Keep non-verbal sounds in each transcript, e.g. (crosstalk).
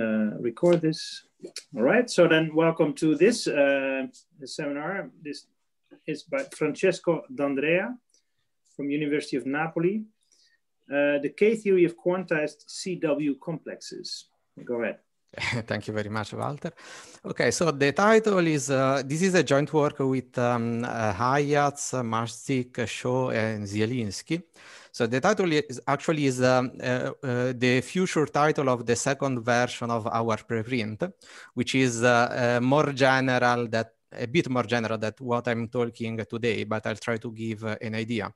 Uh, record this. All right, so then welcome to this uh, seminar. This is by Francesco D'Andrea from University of Napoli. Uh, the K-theory of quantized CW complexes. Go ahead. (laughs) Thank you very much, Walter. Okay, so the title is uh, this is a joint work with um, uh, Hayatz, Shaw, and Zielinski. So the title is actually is um, uh, uh, the future title of the second version of our preprint, which is uh, uh, more general that a bit more general than what I'm talking today, but I'll try to give uh, an idea.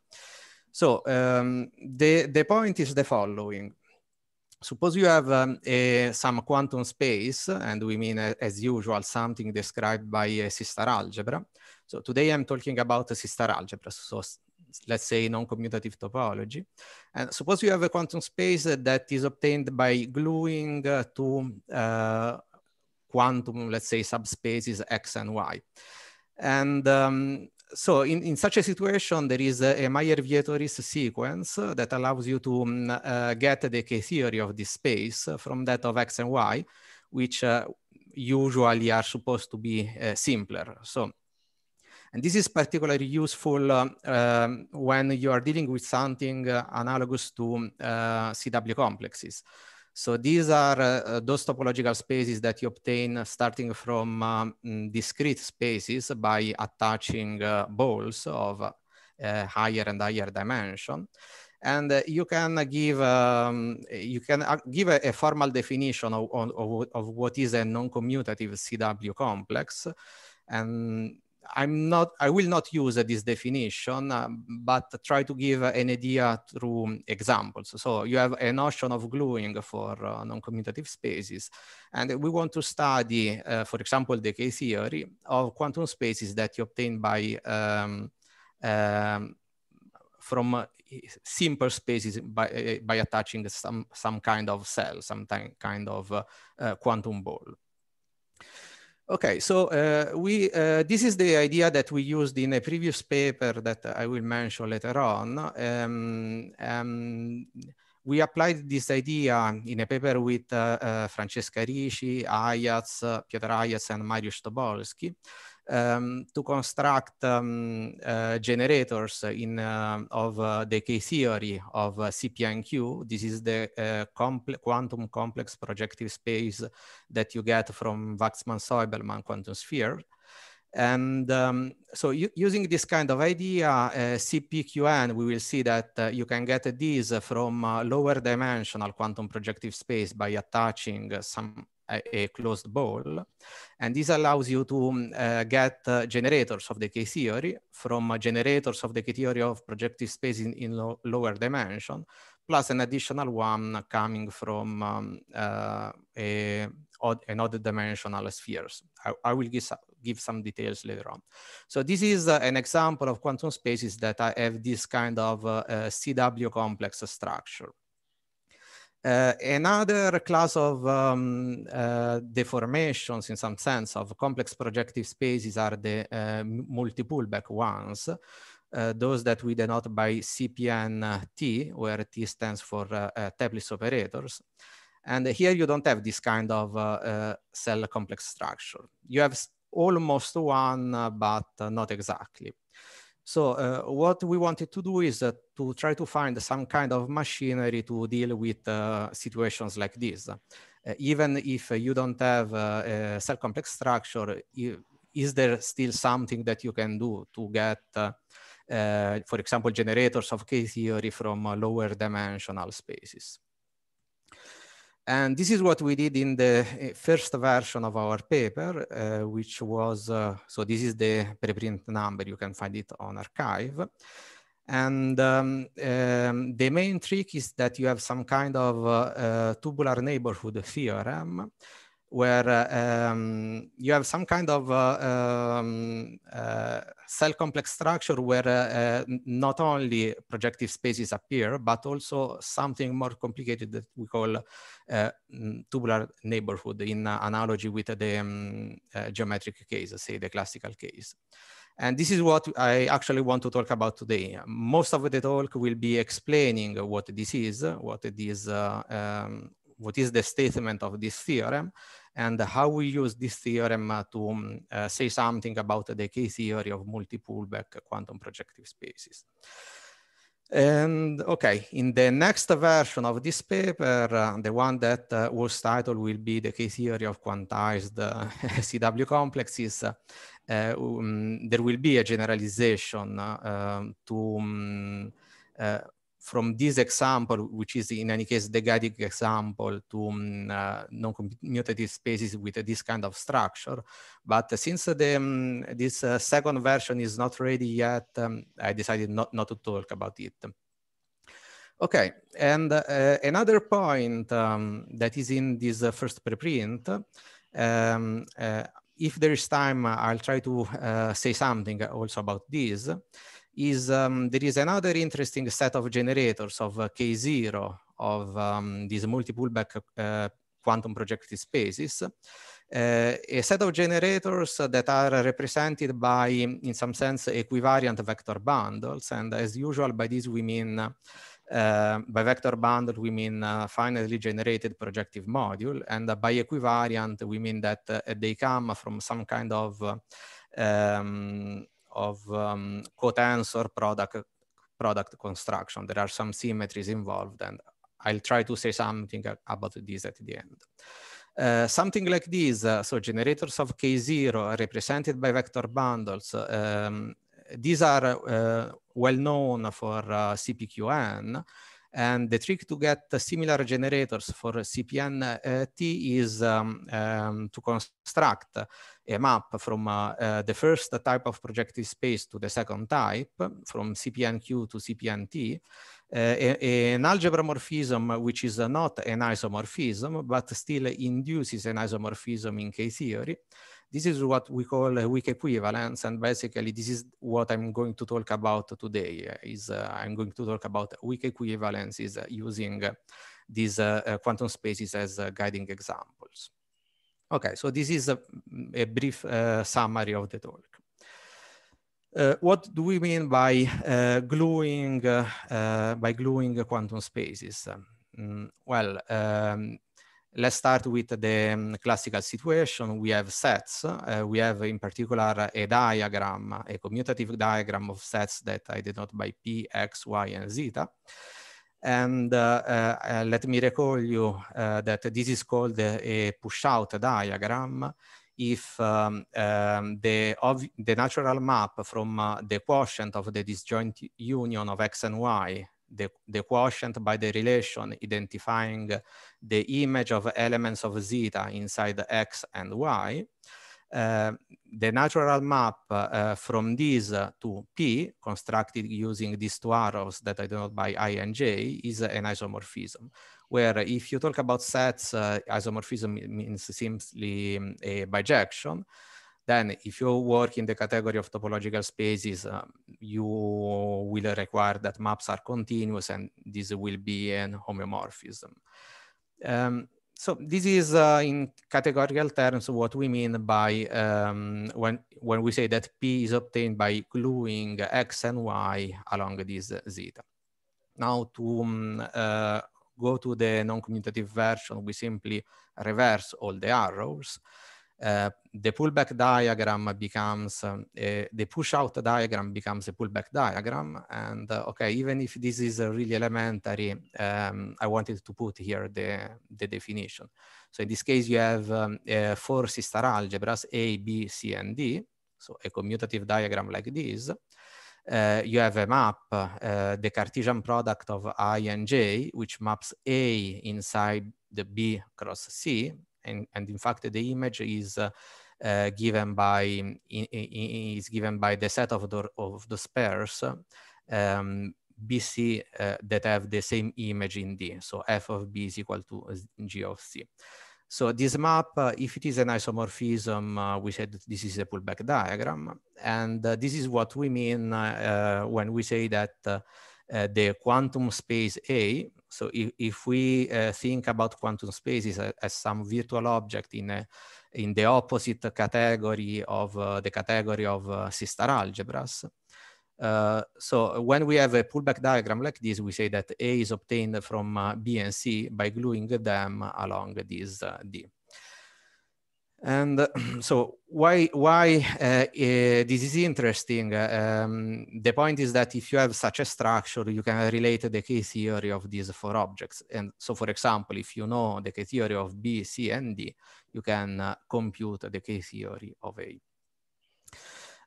So um, the, the point is the following suppose you have um, a, some quantum space, and we mean, as usual, something described by a sister algebra. So today I'm talking about sister algebra. So let's say, non-commutative topology. And suppose you have a quantum space that is obtained by gluing uh, two uh, quantum, let's say, subspaces X and Y. And um, so in, in such a situation, there is a, a Meyer-Vietoris sequence that allows you to um, uh, get the K-theory of this space from that of X and Y, which uh, usually are supposed to be uh, simpler. So and this is particularly useful um, um, when you are dealing with something uh, analogous to uh, CW complexes. So these are uh, uh, those topological spaces that you obtain uh, starting from um, discrete spaces by attaching uh, balls of higher and higher dimension. And you can give um, you can give a, a formal definition of, of, of what is a non-commutative CW complex. And I'm not, I will not use this definition, uh, but try to give an idea through examples. So you have a notion of gluing for uh, non-commutative spaces. And we want to study, uh, for example, the K theory of quantum spaces that you obtain by um, um, from uh, simple spaces by, uh, by attaching some, some kind of cell, some kind of uh, quantum ball. Okay, so uh, we uh, this is the idea that we used in a previous paper that I will mention later on. Um, um, we applied this idea in a paper with uh, uh Francesca Ricci, Ayats, uh, Piotr Ayats, and Mariusz Tobolski um, to construct um, uh, generators in uh, of uh, k theory of uh, CPNQ. This is the quantum complex projective space that you get from Waxman-Soebelman quantum sphere. And um, so using this kind of idea, uh, CPQN, we will see that uh, you can get these from uh, lower dimensional quantum projective space by attaching some a, closed ball. And this allows you to um, uh, get uh, generators of the K theory from uh, generators of the K theory of projective space in, in lo lower dimension, plus an additional one coming from um, uh, a odd, another dimensional spheres. I, I will give, give some details later on. So this is uh, an example of quantum spaces that I have this kind of uh, CW complex structure. Uh, another class of um, uh, deformations, in some sense, of complex projective spaces are the uh, multi-pullback ones, uh, those that we denote by CPNT, where T stands for uh, uh, Teplis operators. And here you don't have this kind of cell complex structure. You have almost one, but not exactly. So uh, what we wanted to do is uh, to try to find some kind of machinery to deal with uh, situations like this. Uh, even if you don't have uh, a cell complex structure, you, is there still something that you can do to get, uh, for example, generators of K-theory from lower dimensional spaces? And this is what we did in the eh, first version of our paper, uh, which was, uh, so this is the preprint number, you can find it on archive. And um, um, the main trick is that you have some kind of uh, tubular neighborhood theorem where uh, um, you have some kind of uh, um, uh, cell complex structure where uh, not only projective spaces appear, but also something more complicated that we call uh, tubular neighborhood in analogy with the um, uh, geometric case, say the classical case. And this is what I actually want to talk about today. Most of the talk will be explaining what this is, what um, what is the statement of this theorem, and how we use this theorem to um, uh, say something about the K theory of multi-pullback quantum projective spaces. And okay, in the next version of this paper, uh, the one that uh, was titled will be the K theory of quantized uh, (laughs) CW complexes. Uh, um, there will be a generalization uh, um, to um, from this example, which is in any case the guiding example to um, uh, non-commutative spaces with uh, this kind of structure. But uh, since the, um, this uh, second version is not ready yet, um, I decided not, not to talk about it. Okay, and uh, another point um, that is in this uh, first preprint, um, if there is time, I'll try to say something also about this is um, there is another interesting set of generators of uh, K0 of um, these multiple back uh, quantum projective spaces, uh, a set of generators that are represented by, in some sense, equivariant vector bundles. And as usual, by this we mean, uh, by vector bundle, we mean uh, finally generated projective module. And by equivariant, we mean that they come from some kind of um, of um, quote answer product product construction. There are some symmetries involved, and I'll try to say something about this at the end. Uh, something like this, uh, so generators of K0 represented by vector bundles, um, these are uh, well known for uh, CPQN, and the trick to get similar generators for CPNT uh, is um, um, to construct a map from uh, the first type of projective space to the second type, from CPNQ to CPNT, uh, an algebra morphism which is not an isomorphism, but still induces an isomorphism in K-theory. This is what we call a weak equivalence, and basically this is what I'm going to talk about today. Is uh, I'm going to talk about weak equivalences using these uh, quantum spaces as uh, guiding examples. Okay, so this is a, a brief uh, summary of the talk. Uh, what do we mean by uh, gluing uh, uh, by gluing quantum spaces? Um, well, um, let's start with the um, classical situation. We have sets. Uh, we have, in particular, a diagram, a commutative diagram of sets that I denote by p, x, y, and zeta. And uh, uh, let me recall you uh, that this is called a push-out diagram if um, um, the, the, natural map from uh, the quotient of the disjoint union of x and y, the, the, quotient by the relation identifying the image of elements of zeta inside x and y, Eh, the natural map uh, from this to P, constructed using these two arrows that I denote by I and J, is an isomorphism. Where if you talk about sets, eh, isomorphism means simply mm, a bijection. Then if you work in the category of topological spaces, you will require that maps are continuous and this will be an homeomorphism. Um, so this is uh, in categorical terms what we mean by um, when when we say that p is obtained by gluing x and y along this zeta. Now to um, uh, go to the non-commutative version, we simply reverse all the arrows. Eh, the pullback diagram becomes um, eh, a, the push out diagram becomes a pullback diagram and uh, okay even if this is uh, really elementary um, i wanted to put here the the definition so in this case you have um, uh, four sister algebras a b c and d so a commutative diagram like this you have a map, the Cartesian product of i and j, which maps a inside the b cross c and, and in fact the image is uh, given by in, in, is given by the set of the of pairs um, BC uh, that have the same image in D. So f of B is equal to g of C. So this map, uh, if it is an isomorphism, uh, we said this is a pullback diagram, and uh, this is what we mean uh, when we say that the quantum space A so if, if we uh, think about quantum spaces uh, as, some virtual object in, a, uh, in the opposite category of uh, the category of uh, sister algebras, uh, so when we have a pullback diagram like this, we say that A is obtained from B and C by gluing them along this D. And uh, (clears throat) so why, why uh, this is interesting? Uh, um, the point is that if you have such a structure, you can relate the K theory of these four objects. And so for example, if you know the K theory of B, C, and D, you can uh, compute the K theory of A.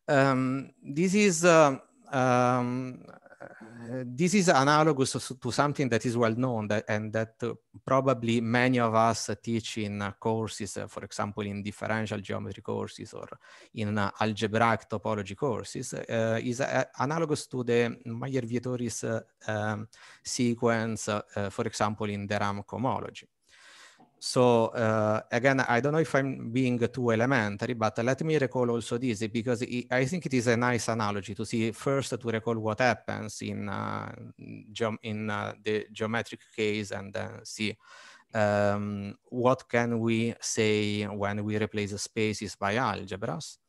Um, this is uh, um, this is analogous to something that is well known that, and that uh, probably many of us teach in uh, courses, for example, in differential geometry courses or in uh, algebraic topology courses, uh, is uh, analogous to the Meyer-Vietoris um, sequence, for example, in the RAM homology. So uh, again, I don't know if I'm being too elementary, but let me recall also this because it, I think it is a nice analogy to see first to recall what happens in uh, in uh, the geometric case and then see um, what can we say when we replace spaces by algebras.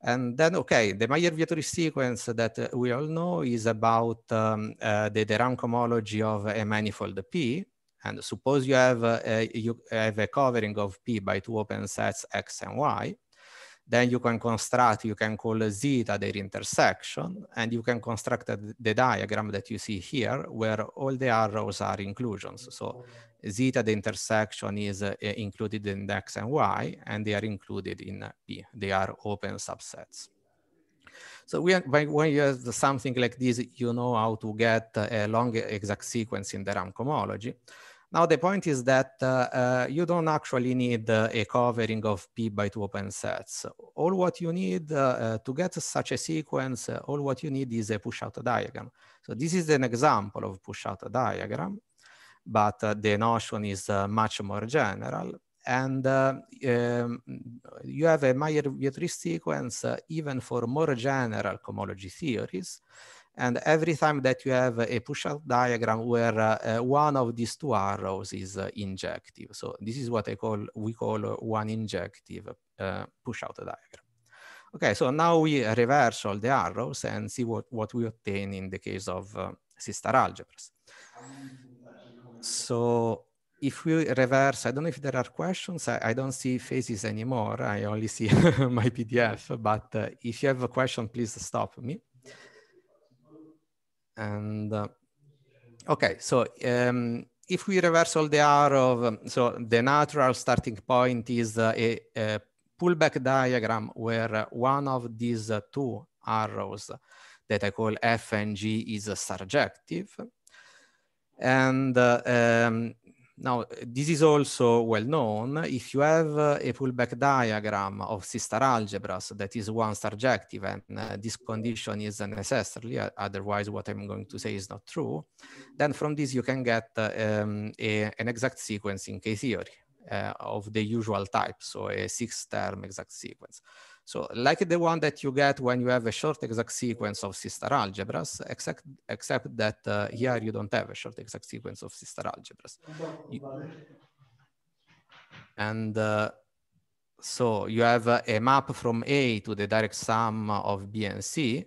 And then, okay, the Meyer-Vittori sequence that we all know is about um, uh, the, the rank homology of a manifold P, and suppose you have a, a, you have a covering of P by two open sets X and Y, then you can construct, you can call zeta their intersection, and you can construct the diagram that you see here, where all the arrows are inclusions. So zeta, the intersection is uh, included in X and Y, and they are included in P. They are open subsets. So we, when you have something like this, you know how to get a long exact sequence in the RAM cohomology. Now, the point is that uh, uh, you don't actually need uh, a covering of P by two open sets. All what you need uh, uh, to get such a sequence, uh, all what you need is a pushout diagram. So this is an example of pushout diagram, but the notion is much more general. And um, you have a Meyer-Wietrich sequence even for more general cohomology theories. And every time that you have a push-out diagram where uh, one of these two arrows is uh, injective. So this is what I call, we call uh, one injective push-out diagram. Okay, so now we reverse all the arrows and see what, what we obtain in the case of uh, sister algebras. So if we reverse, I don't know if there are questions, I, I don't see faces anymore. I only see (laughs) my PDF, but uh, if you have a question, please stop me. And uh, okay, so um, if we reverse all the arrows, um, so the natural starting point is uh, a, a, pullback diagram where uh, one of these uh, two arrows that I call F and G is uh, surjective. And um, now, this is also well known. If you have uh, a pullback diagram of sister algebras that is once surjective, and uh, this condition is necessarily, uh, otherwise what I'm going to say is not true, then from this you can get uh, um, a, an exact sequence in K-theory uh, of the usual type, so a six-term exact sequence. So like the one that you get when you have a short exact sequence of sister algebras, except, except that uh, here you don't have a short exact sequence of sister algebras. You, and uh, so you have uh, a map from A to the direct sum of B and C.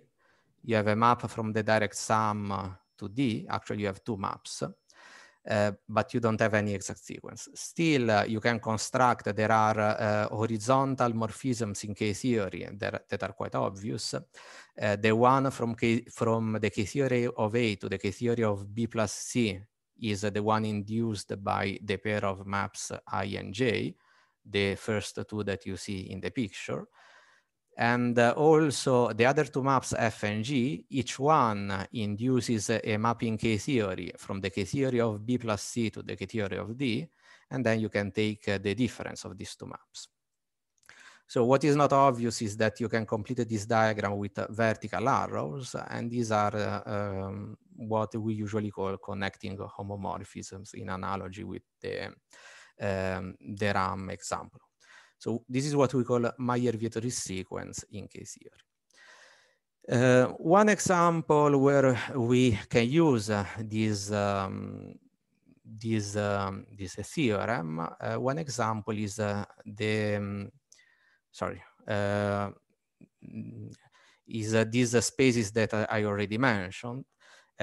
You have a map from the direct sum to D. Actually, you have two maps. Eh, but you don't have any exact sequence. Still, uh, you can construct, there are uh, horizontal morphisms in K-theory that, that, are quite obvious. the one from, K, from the K-theory of A to the K-theory of B plus C is the one induced by the pair of maps I and J, the first two that you see in the picture. And uh, also the other two maps, F and G, each one induces a mapping K-theory from the K-theory of B plus C to the K-theory of D. And then you can take uh, the difference of these two maps. So what is not obvious is that you can complete this diagram with uh, vertical arrows, and these are uh, um, what we usually call connecting homomorphisms in analogy with the, um, the RAM example. So this is what we call meyer vietoris sequence in case theory. Uh, one example where we can use uh, this um, this um, this uh, theorem. one example is uh, the um, sorry uh, is uh, these spaces that I already mentioned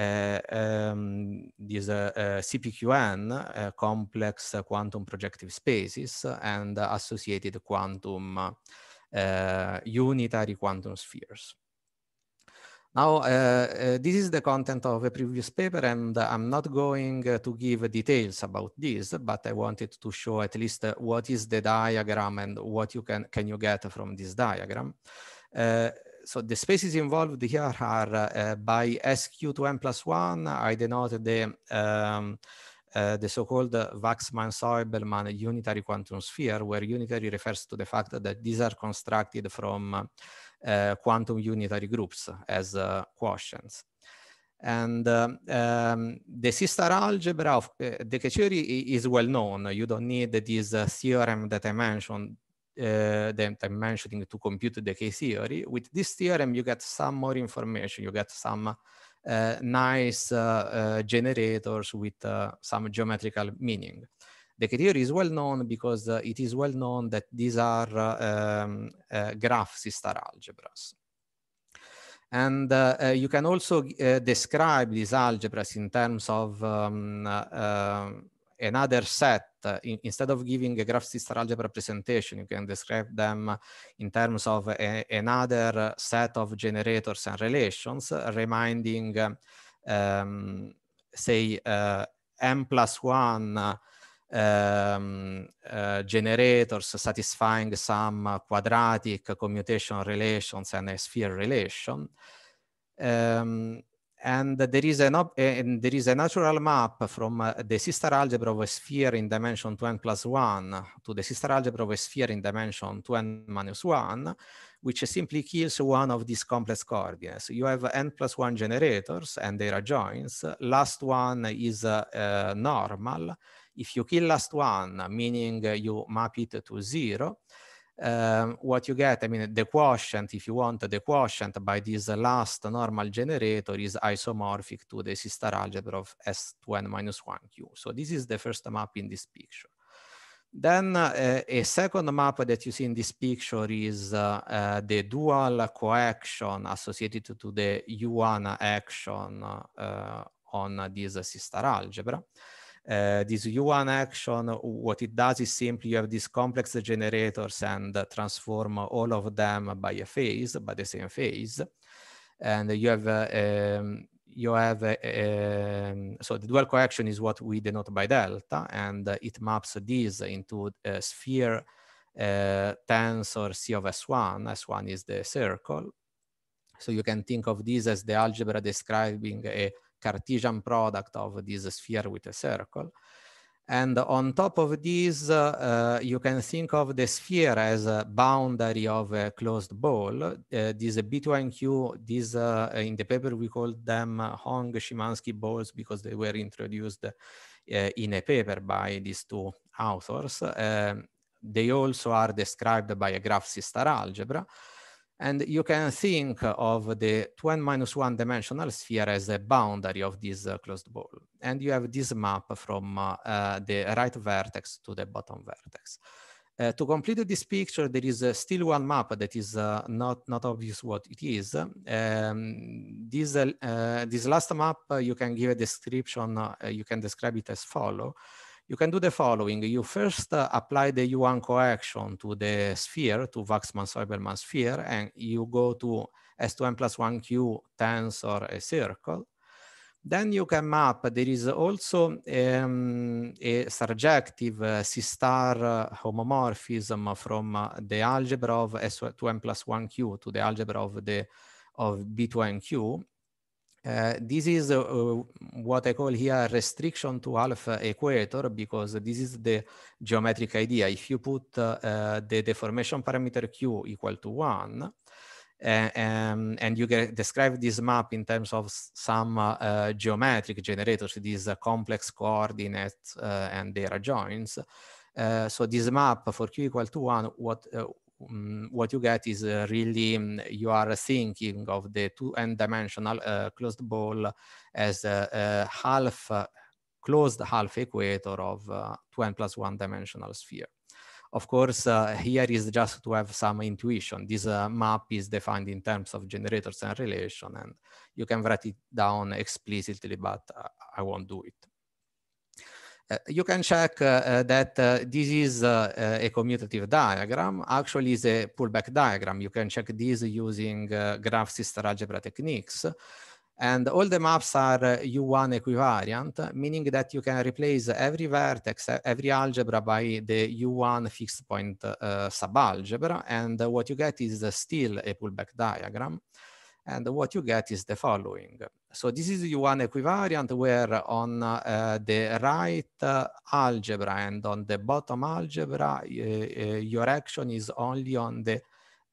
um, eh, ehm, these eh, CPQN, eh, complex quantum projective spaces, and associated quantum unitary quantum spheres. Now, uh, uh, this is the content of a previous paper, and I'm not going uh, to give details about this, but I wanted to show at least what is the diagram and what you can, can you get from this diagram so the spaces involved here are uh, by SQ to n plus one. I denote the um, uh, the so-called Waxman-Soebelman unitary quantum sphere, where unitary refers to the fact that these are constructed from uh, quantum unitary groups as uh, quotients. And um, the sister algebra of uh, de is well known. You don't need this uh, theorem that I mentioned uh, eh, that I'm mentioning to compute the k theory. With this theorem, you get some more information. You get some uh, nice uh, generators with some geometrical meaning. The K theory is well known because it is well known that these are um, graph sister algebras. And you can also describe these algebras in terms of um, another set, in, instead of giving a graph sister algebra presentation, you can describe them in terms of a, another set of generators and relations, reminding, um, say, m uh, plus one um, uh, generators satisfying some quadratic commutation relations and a sphere relation. Um, and there is an op- eh, and there is a natural map from uh, the sister algebra of a sphere in dimension 2n plus 1 to the sister algebra of a sphere in dimension 2n minus 1 which simply kills one of these complex coordinates you have n plus 1 generators and their adjoints. last one is uh, uh, normal if you kill last one meaning you map it to 0 um, what you get, I mean, the quotient, if you want, the quotient by this last normal generator is isomorphic to the sister algebra of S2n minus 1q. So this is the first map in this picture. Then uh, a second map that you see in this picture is uh, uh, the dual coaction associated to the U1 action eh, on this sister algebra uh, this U1 action, what it does is simply you have these complex generators and transform all of them by a phase, by the same phase. And you have, uh, um, you have, uh, um, so the dual correction is what we denote by delta, and it maps these into a sphere uh, tensor C of S1. S1 is the circle. So you can think of this as the algebra describing a Cartesian product of this sphere with a circle. And on top of this, uh, uh, you can think of the sphere as a boundary of a closed ball. Uh, this B2 and Q, these uh, in the paper we called them Hong Shimansky balls because they were introduced uh, in a paper by these two authors. Um, they also are described by a graph sister algebra. And you can think of the 2 minus 1 dimensional sphere as a boundary of this uh, closed ball. And you have this map from uh, uh, the right vertex to the bottom vertex. Uh, to complete this picture, there is uh, still one map that is uh, not, not obvious what it is. Um, this, this last map, you can give a description, you can describe it as follow you can do the following. You first uh, apply the U1 correction to the sphere, to waxman cyberman sphere, and you go to S2n m one 1q tensor a circle. Then you can map, there is also um, a surjective uh, C-star uh, homomorphism from uh, the algebra of S2n m one 1q to the algebra of the of B2NQ, uh, this is uh, what I call here restriction to alpha equator because this is the geometric idea. If you put uh, uh the deformation parameter Q equal to one, uh, um, and you can describe this map in terms of some geometric generators, these complex coordinates and their joints. so this map for Q equal to one, what um, what you get is uh, really um, you are thinking of the two-n dimensional uh, closed ball as a, uh, a half uh, closed half equator of uh, two n plus one dimensional sphere. Of course, uh, here is just to have some intuition. This uh, map is defined in terms of generators and relation, and you can write it down explicitly, but I won't do it. Uh, you can check uh, uh, that this is a commutative diagram, actually is a pullback diagram. You can check this using graph sister algebra techniques. And all the maps are U1 equivariant, meaning that you can replace every vertex, every algebra by the U1 fixed point uh, subalgebra. And what you get is still a pullback diagram. And what you get is the following. So this is the one equivariant where on uh, the right uh, algebra and on the bottom algebra, uh, your action is only on the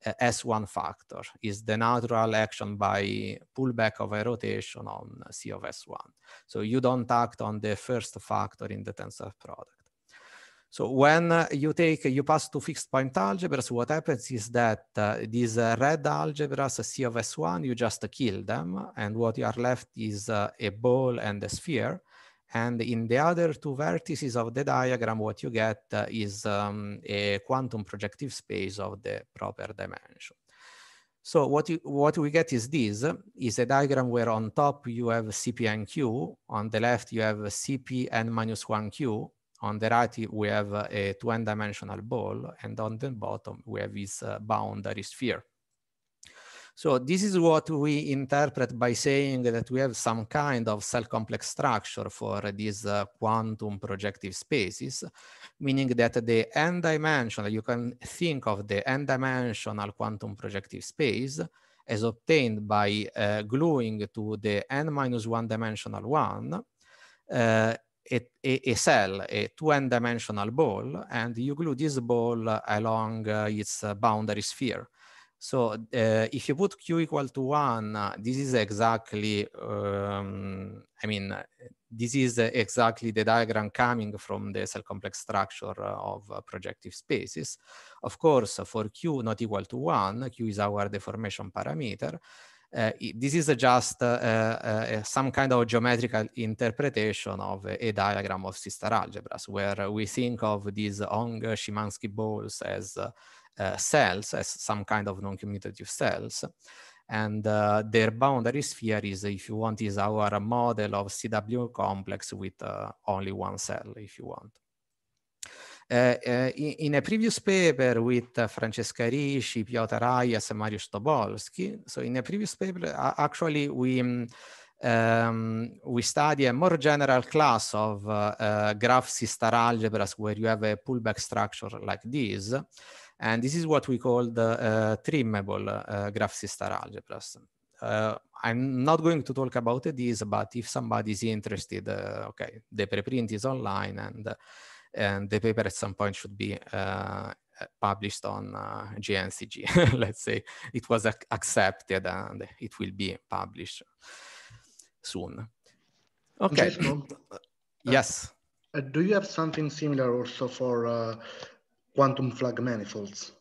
uh, S1 factor, is the natural action by pullback of a rotation on C of S1. So you don't act on the first factor in the tensor product. So when uh, you take, you pass to fixed point algebras, what happens is that uh, these uh, red algebras, uh, C of S1, you just kill them. And what you are left is uh, a ball and a sphere. And in the other two vertices of the diagram, what you get uh, is um, a quantum projective space of the proper dimension. So what, you, what we get is this, is a diagram where on top you have CP and Q, on the left you have CPn minus minus 1Q, on the right, we have a two dimensional ball, and on the bottom, we have this uh, boundary sphere. So this is what we interpret by saying that we have some kind of cell complex structure for these uh, quantum projective spaces, meaning that the n-dimensional, you can think of the n-dimensional quantum projective space as obtained by uh, gluing to the n minus one dimensional one uh, a, a, cell, a two-dimensional ball, and you glue this ball along uh, its uh, boundary sphere. So uh, if you put q equal to one, uh, this is exactly, um, I mean, uh, this is exactly the diagram coming from the cell complex structure of uh, projective spaces. Of course, for q not equal to one, q is our deformation parameter uh, this is just uh, uh, uh, some kind of geometrical interpretation of a, diagram of sister algebras, where we think of these Ong Shimansky balls as cells, as some kind of non-commutative cells. And their boundary sphere is, if you want, is our model of CW complex with only one cell, if you want. Eh, eh, in a previous paper with uh, Francesca Ricci, Piotr Ayas, and Mariusz Tobolski, so in a previous paper, actually we um, um, we study a more general class of uh, uh, graph sister algebras where you have a pullback structure like this. And this is what we call the uh, trimmable graph sister algebras. I'm not going to talk about this, but if somebody is interested, okay, the preprint is online and and the paper at some point should be uh, published on uh, GNCG. (laughs) Let's say it was ac accepted and it will be published soon. Okay. Jason, uh, yes. Uh, do you have something similar also for uh, quantum flag manifolds?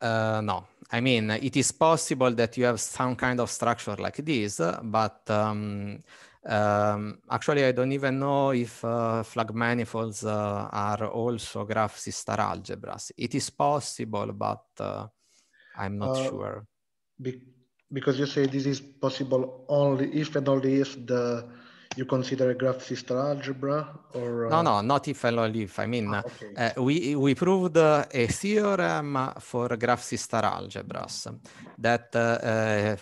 Uh, no, I mean, it is possible that you have some kind of structure like this, but um, um, actually, I don't even know if uh, flag manifolds uh, are also graph sister algebras. It is possible, but uh, I'm not uh, sure. Be because you say this is possible only if and only if the you consider a graph sister algebra or uh... no no not if and only if i mean ah, okay. uh, we we proved uh, a theorem for graph sister algebras that uh, uh,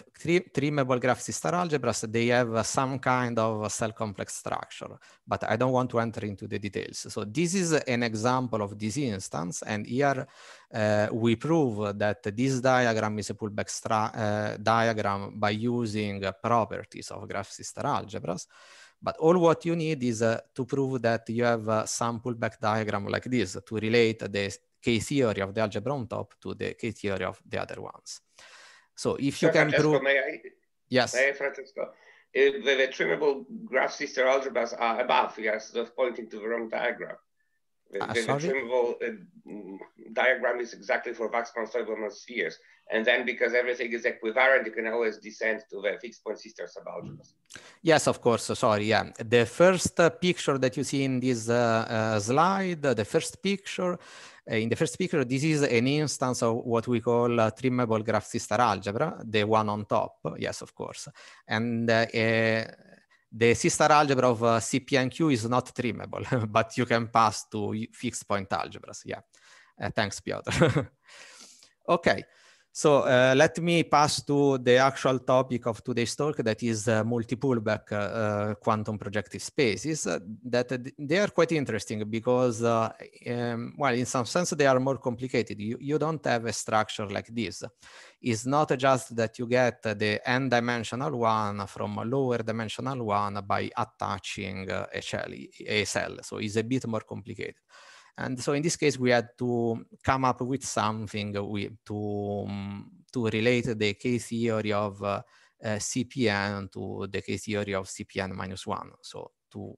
trimmable graph sister algebras they have some kind of cell complex structure but i don't want to enter into the details so this is an example of this instance and here uh, we prove that this diagram is a pullback diagram by using properties of graph sister algebras but all what you need is uh, to prove that you have some pullback diagram like this to relate the K theory of the algebra on top to the K theory of the other ones. So if you can Francesco, prove... May I... Yes. May I, Francesco? If eh, the trimmable graph sister algebras are above, yes, just pointing to the wrong diagram. The, ah, the trimmable uh, eh, diagram is exactly for Vaxman Silverman spheres. And then because everything is equivalent, you can always descend to the fixed point sister subalgebras. Mm-hmm. Yes, of course. Sorry. Yeah. The first uh, picture that you see in this uh, uh, slide, the first picture, uh, in the first picture, this is an instance of what we call a uh, trimmable graph sister algebra, the one on top. Yes, of course. And uh, the sister algebra of uh, CPNQ is not trimmable, (laughs) but you can pass to fixed point algebras. Yeah. thanks, Piotr. (laughs) okay. So uh, let me pass to the actual topic of today's talk, that is uh, multi-pullback uh, uh quantum projective spaces. Uh, that uh, they are quite interesting because, um, well, in some sense, they are more complicated. You, you don't have a structure like this. It's not just that you get the n-dimensional one from a lower dimensional one by attaching a, cell, a cell. So it's a bit more complicated. And so in this case, we had to come up with something to, um, to relate the K theory of uh, uh, CPN to the K theory of CPN minus one. So to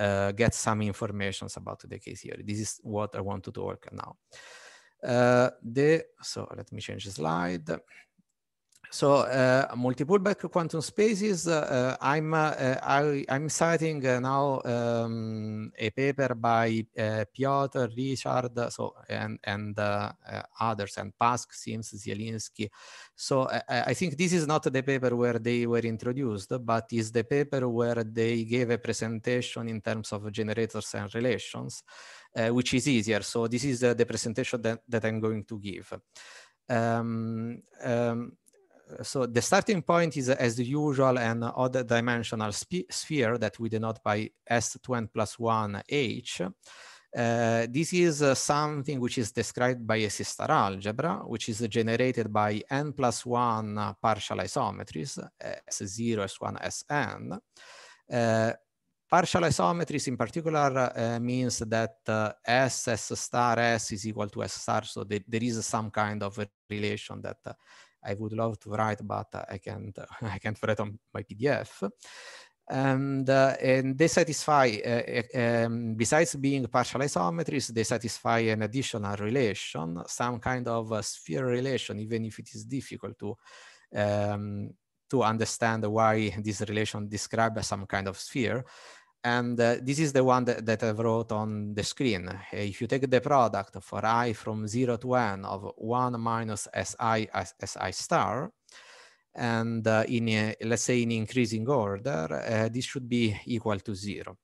uh, get some informations about the K theory. This is what I want to talk now. Uh, the, so let me change the slide. So uh, back quantum spaces, uh, I'm, uh, I, am citing uh, now um, a paper by uh, Piotr, Richard, so and, and uh, others, and Pask, Sims, Zielinski. So I think this is not the paper where they were introduced, but is the paper where they gave a presentation in terms of generators and relations, which is easier. So this is the presentation that, that I'm going to give. Um, um, so the starting point is as the usual an odd dimensional sphere that we denote by S to n plus one H. Uh, this is uh, something which is described by a sister algebra, which is generated by n plus one partial isometries, S0, S1, Sn. partial isometries in particular uh, means that uh, S, S star S is equal to S star, so th there is some kind of relation that uh, I would love to write, but I can't, (laughs) I can't write on my PDF. And, uh, and they satisfy, uh, uh, um, besides being partial isometries, they satisfy an additional relation, some kind of sphere relation, even if it is difficult to, um, to understand why this relation describes some kind of sphere. And uh, this is the one that, that I wrote on the screen. Uh, if you take the product for i from 0 to n of 1 minus si, si star, and uh, in a, let's say in increasing order, uh, this should be equal to 0.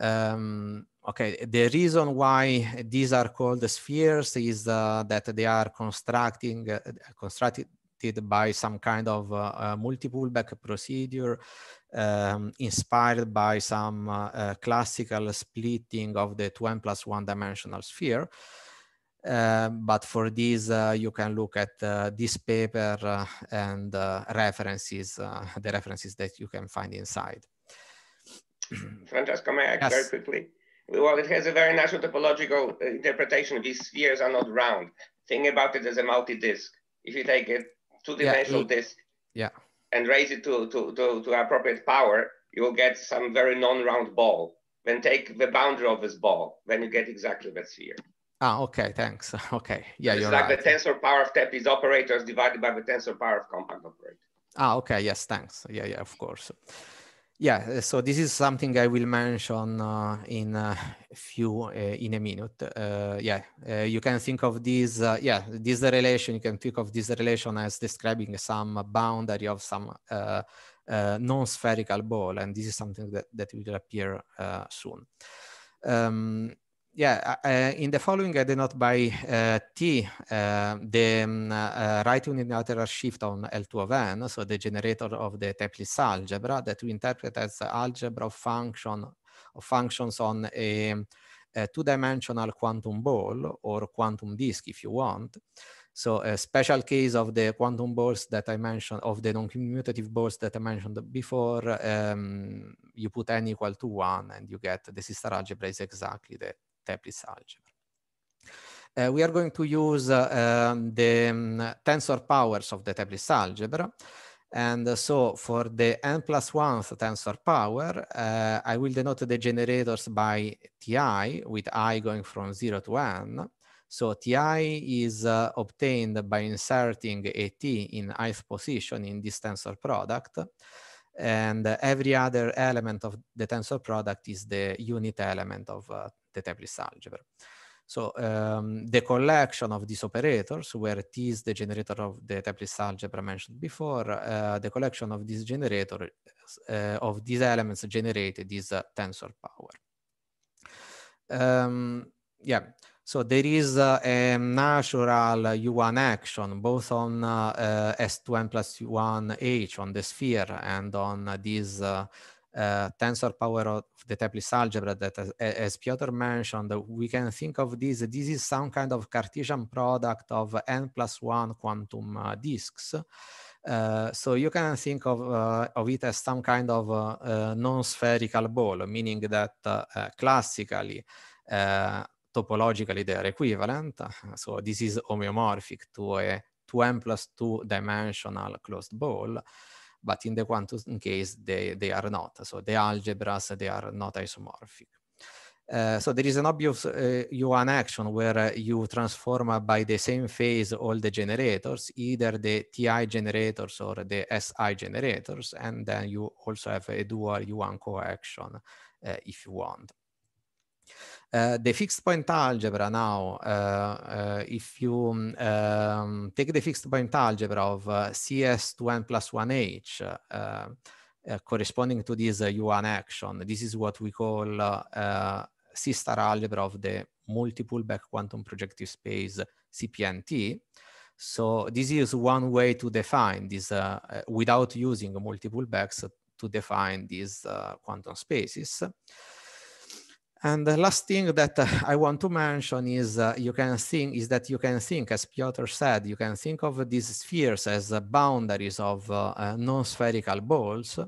Um, okay, the reason why these are called spheres is uh, that they are constructing, uh, constructed by some kind of uh, uh, multi-pullback procedure um, inspired by some uh, uh, classical splitting of the 2n plus 1 dimensional sphere. Um, but for this, you can look at this paper and references, (laughs) the references that you can find inside. (clears throat) Francesco, may I yes. very quickly? Well, it has a very natural topological interpretation. These spheres are not round. Think about it as a multi-disc. If you take it two-dimensional yeah, disk yeah. and raise it to, to, to, to appropriate power, you will get some very non-round ball. Then take the boundary of this ball, then you get exactly that sphere. Ah, okay, thanks. (laughs) Okay, yeah, it's you're like right. the tensor power of Tepi's operators divided by the tensor power of compact operator. Ah, okay, yes, thanks. Yeah, yeah, of course. Yeah, uh, so this is something I will mention uh, in uh, a (laughs) few uh, in a minute. Uh, yeah, uh, you can think of this. yeah, this relation you can think of this relation as describing some boundary of some non-spherical ball, and this is something that that will appear soon. Um, yeah, uh, uh, in the following, I did not buy uh, T, uh, the um, uh, uh, right unilateral shift on L2 of n, so the generator of the Teplice algebra that we interpret as algebra of function of functions on a, a two-dimensional quantum ball or quantum disk, if you want. So a special case of the quantum balls that I mentioned, of the non-commutative balls that I mentioned before, um, you put n equal to one and you get the sister algebra is exactly the Tablitz algebra. Uh, we are going to use uh, um, the um, tensor powers of the Tablitz algebra. And uh, so for the n plus one tensor power, uh, I will denote the generators by ti, with i going from 0 to n. So ti is uh, obtained by inserting a t in ith position in this tensor product and every other element of the tensor product is the unit element of uh, the Tebris algebra. So um, the collection of these operators, where T is the generator of the Tebris algebra mentioned before, uh, the collection of these generators uh, of these elements generated is uh, tensor power. Um, yeah. So there is uh, a natural U1 action both on uh, S2n plus U1H on the sphere and on this uh, uh, tensor power of the Teplis algebra that, as, as Piotr mentioned, we can think of this. This is some kind of Cartesian product of n plus one quantum uh, disks. Uh, so you can think of, of it as some kind of non-spherical ball, meaning that classically topologically they are equivalent. So this is homeomorphic to a 2n plus 2 dimensional closed ball. But in the quantum case, they, they are not. So the algebras, they are not isomorphic. Uh, so there is an obvious uh, eh, U1 action where uh, you transform uh, by the same phase all the generators, either the TI generators or the SI generators, and then you also have a dual U1 coaction eh, if you want. Uh, the fixed point algebra now, uh, uh, if you um, take the fixed point algebra of CS2n plus 1h, corresponding to this U1 action, this is what we call sister algebra of the multiple back quantum projective space CPNT. So this is one way to define this without using multiple backs to define these quantum spaces. And the last thing that uh, I want to mention is uh, you can think is that you can think, as Piotr said, you can think of these spheres as uh, boundaries of non-spherical balls.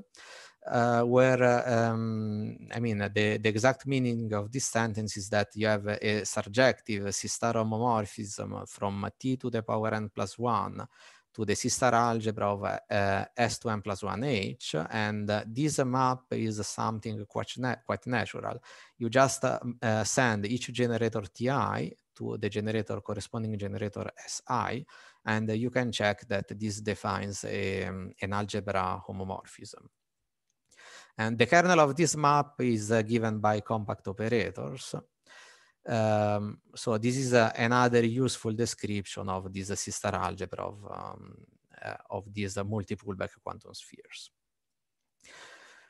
Uh, where uh, um, I mean the, the exact meaning of this sentence is that you have a, a surjective sister homomorphism from t to the power n plus one to the sister algebra of uh, eh, eh, S2n plus 1h. And uh, this map is something quite, na quite natural. You just uh, send each generator ti to the generator corresponding generator si, and you can check that this defines a, um, ehm, an algebra homomorphism. And the kernel of this map is given by compact operators. Um, so this is eh, another useful description of this sister algebra of, um, uh, of these multiple back quantum spheres.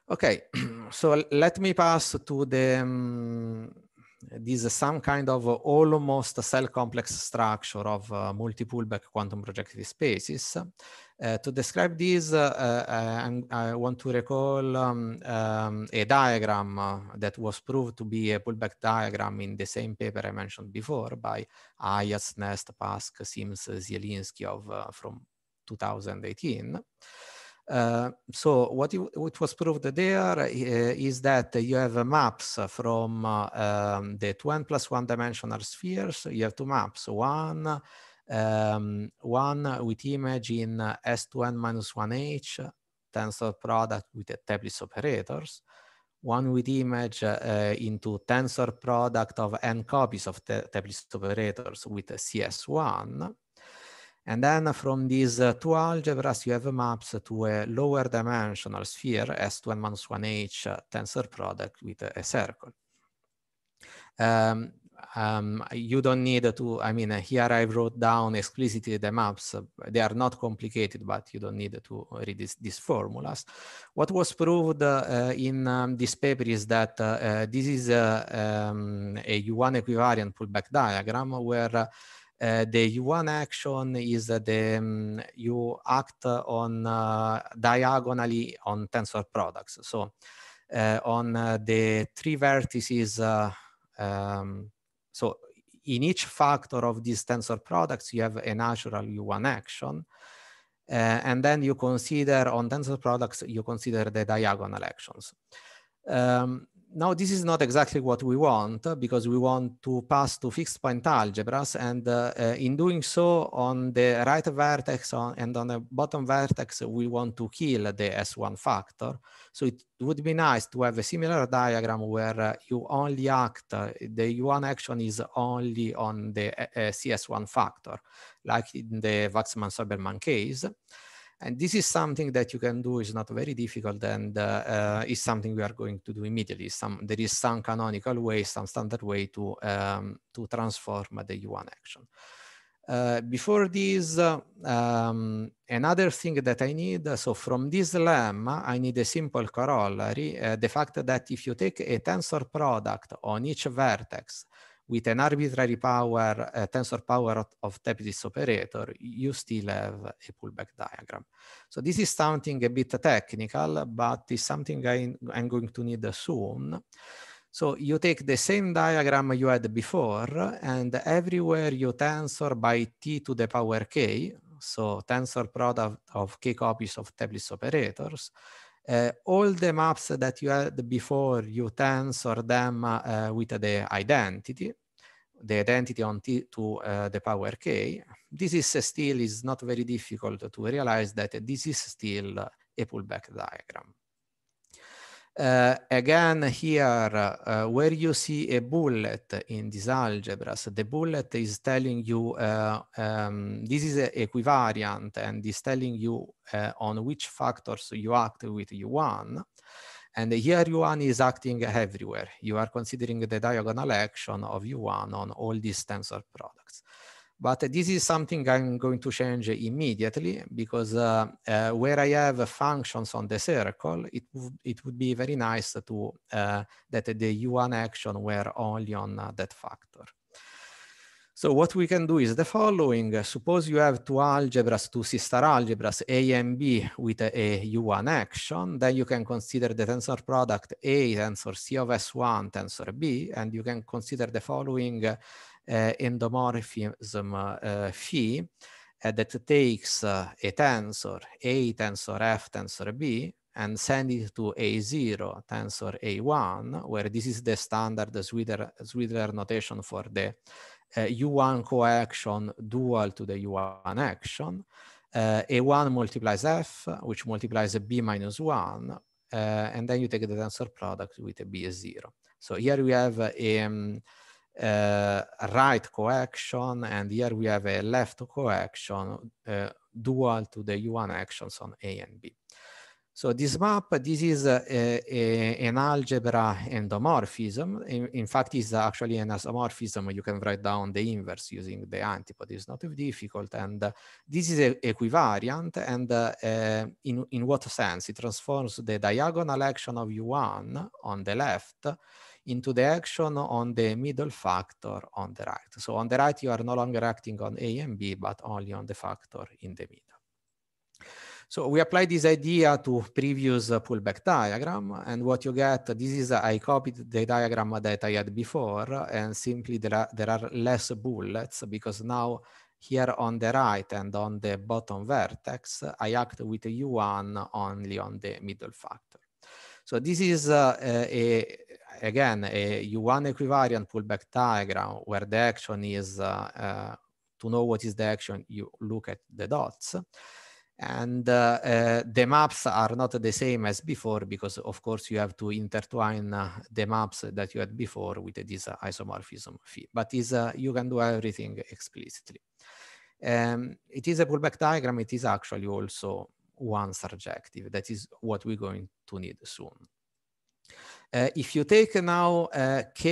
Okay, (clears throat) so let me pass to the um, this is some kind of almost cell complex structure of uh, multiple back quantum projective spaces. Eh, to describe these, uh, uh, eh, I want to recall um, um, a diagram uh, that was proved to be a pullback diagram in the same paper I mentioned before by Ayas, Nest, Pask, Sims, Zielinski of, uh, from 2018. Eh, so what, what was proved there is that you have maps from uh, um, the 1 plus 1 dimensional spheres. You have two maps, one um, one with image in S2N minus 1H tensor product with the Teblis operators, one with image uh, into tensor product of n copies of te Teblis operators with CS1. And then from these uh, two algebras, you have maps to a lower dimensional sphere, S2n minus 1h uh, eh, tensor product with a circle. Um, um, you don't need to, I mean, uh, here I wrote down explicitly the maps. Uh, they are not complicated, but you don't need to read this, these formulas. What was proved uh, in um, this paper is that uh, uh, this is uh, um, a U1 equivariant pullback diagram where the U1 action is the um, you act on diagonally on tensor products. So on the three vertices, um, so in each factor of these tensor products, you have a natural U1 action. Uh, and then you consider on tensor products, you consider the diagonal actions. Um, now this is not exactly what we want because we want to pass to fixed point algebras and uh, uh, in doing so on the right vertex on, and on the bottom vertex we want to kill the s1 factor so it would be nice to have a similar diagram where uh, you only act uh, the u1 action is only on the uh, uh, cs1 factor like in the waxman soberman case and this is something that you can do. is not very difficult, and uh, uh, is something we are going to do immediately. Some there is some canonical way, some standard way to um, to transform the U1 action. Uh, before this, uh, um, another thing that I need, so from this lemma, I need a simple corollary, uh, the fact that if you take a tensor product on each vertex with an arbitrary power, a tensor power of type operator, you still have a pullback diagram. So this is something a bit technical, but it's something I, I'm going to need soon. So you take the same diagram you had before, and everywhere you tensor by t to the power k, so tensor product of k copies of Teblis operators, uh, all the maps that you had before, you tensor them uh, with the identity, the identity on t to uh, the power k. This is still is not very difficult to realize that this is still a pullback diagram. Uh, again, here, uh, where you see a bullet in these algebras, the bullet is telling you uh, um, this is a equivariant and is telling you on which factors you act with U1. And here U1 is acting everywhere. You are considering the diagonal action of U1 on all these tensor products. But this is something I'm going to change immediately because uh, uh, where I have functions on the circle, it, it would be very nice to uh, that the U1 action were only on uh, that factor. So what we can do is the following. Suppose you have two algebras, two sister algebras, A and B with a U1 action, then you can consider the tensor product A tensor C of S1 tensor B, and you can consider the following uh, endomorphism eh, eh, phi eh, that takes a tensor, A tensor F tensor B, and send it to A0 tensor A1, where this is the standard Swidler, Swidler notation for the uh, U1 coaction dual to the U1 action. Uh, A1 multiplies F, which multiplies B minus 1, uh, and then you take the tensor product with a B0. So here we have a, uh, right coaction and here we have a left coaction uh, dual to the U1 actions on A and B. So this map, this is a, a, an algebra endomorphism. In, in fact, is actually an isomorphism. You can write down the inverse using the antipode. It's not difficult. And uh, this is a equivariant. And uh, uh, in, in what sense? It transforms the diagonal action of U1 on the left into the action on the middle factor on the right. So on the right, you are no longer acting on A and B, but only on the factor in the middle. So we apply this idea to previous uh, pullback diagram and what you get, this is, I copied the diagram that I had before and simply there are, there are less bullets because now here on the right and on the bottom vertex, I act with U1 only on the middle factor. So this is uh, a, again, a, you want equivariant pullback diagram where the action is, uh, to know what is the action, you look at the dots. And uh, uh, the maps are not the same as before because, of course, you have to intertwine the maps that you had before with this isomorphism fee. But is you can do everything explicitly. Um, it is a pullback diagram. It is actually also one surjective. That is what we're going to need soon. Uh, if you take now uh, k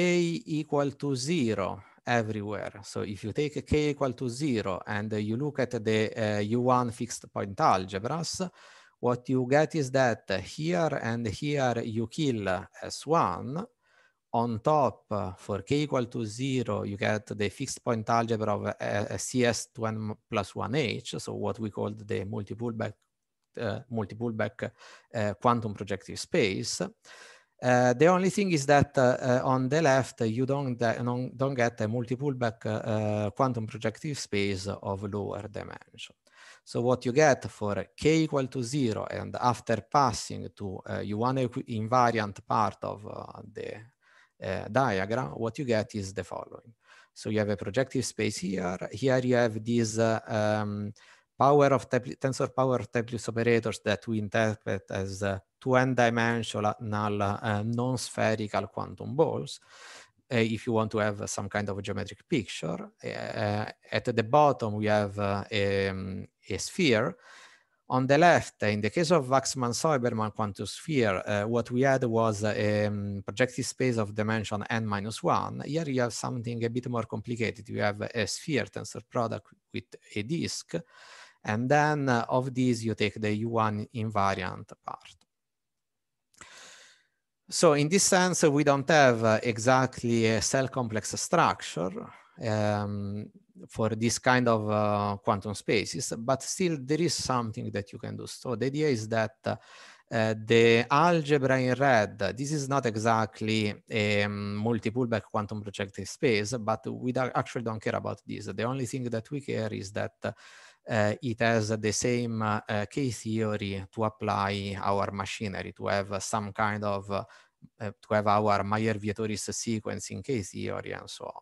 equal to zero everywhere, so if you take k equal to zero and uh, you look at the U1 uh, fixed point algebras, what you get is that here and here you kill S1. On top, for k equal to zero, you get the fixed point algebra of uh, CS2n plus 1h, so what we call the multiple back, uh, multiple back quantum projective space. Uh, the only thing is that uh, uh, on the left, you don't, don't get a multiple back uh, uh, quantum projective space of lower dimension. So what you get for k equal to zero and after passing to U1 uh, invariant part of the diagram, what you get is the following. So you have a projective space here. Here you have this um, power of tensor power of Teplius operators that we interpret as to n-dimensional uh, non-spherical quantum balls uh, if you want to have some kind of a geometric picture. Uh, at the bottom, we have uh, a, um, a, sphere. On the left, in the case of Waxman-Soiberman quantum sphere, uh, what we had was a um, projective space of dimension n minus one. Here you have something a bit more complicated. You have a sphere tensor product with a disk, and then uh, of these, you take the U1 invariant part. So in this sense, we don't have uh, exactly a cell complex structure um, for this kind of uh, quantum spaces, but still there is something that you can do. So the idea is that uh, the algebra in red, this is not exactly a um, multiple back quantum projective space, but we actually don't care about this. The only thing that we care is that uh, uh, it has the same uh, uh, theory to apply our machinery to have some kind of eh, to have our Meyer-Vietoris sequence in K theory and so on.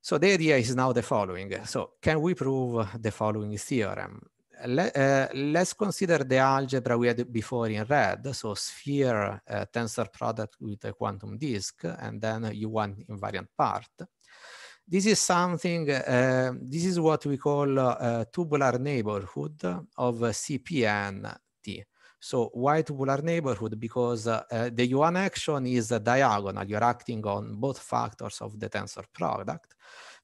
So the idea is now the following. So can we prove the following theorem? Let, us consider the algebra we had before in red. So sphere tensor product with a quantum disk and then U1 invariant part. This is something, uh, this is what we call a eh, tubular neighborhood of CPNT. So why tubular neighborhood? Because uh, uh, the U1 action is diagonal. You're acting on both factors of the tensor product.